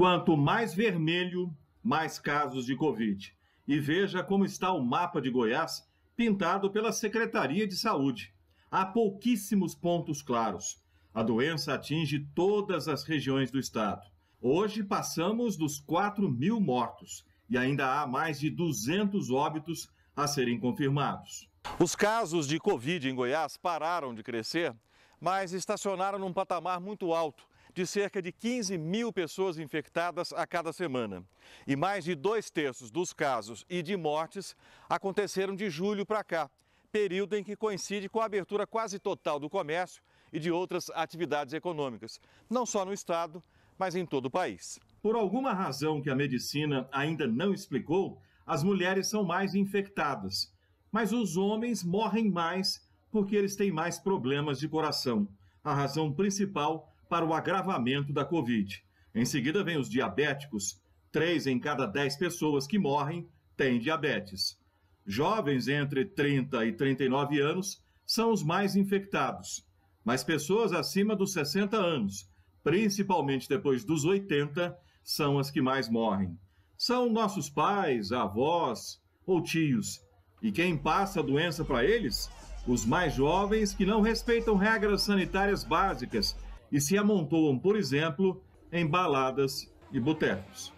Quanto mais vermelho, mais casos de Covid. E veja como está o mapa de Goiás, pintado pela Secretaria de Saúde. Há pouquíssimos pontos claros. A doença atinge todas as regiões do estado. Hoje passamos dos 4 mil mortos e ainda há mais de 200 óbitos a serem confirmados. Os casos de Covid em Goiás pararam de crescer, mas estacionaram num patamar muito alto de cerca de 15 mil pessoas infectadas a cada semana. E mais de dois terços dos casos e de mortes aconteceram de julho para cá, período em que coincide com a abertura quase total do comércio e de outras atividades econômicas, não só no estado, mas em todo o país. Por alguma razão que a medicina ainda não explicou, as mulheres são mais infectadas, mas os homens morrem mais porque eles têm mais problemas de coração. A razão principal para o agravamento da Covid. Em seguida, vem os diabéticos. Três em cada dez pessoas que morrem têm diabetes. Jovens entre 30 e 39 anos são os mais infectados, mas pessoas acima dos 60 anos, principalmente depois dos 80, são as que mais morrem. São nossos pais, avós ou tios. E quem passa a doença para eles? Os mais jovens que não respeitam regras sanitárias básicas e se amontoam, por exemplo, em baladas e botecos.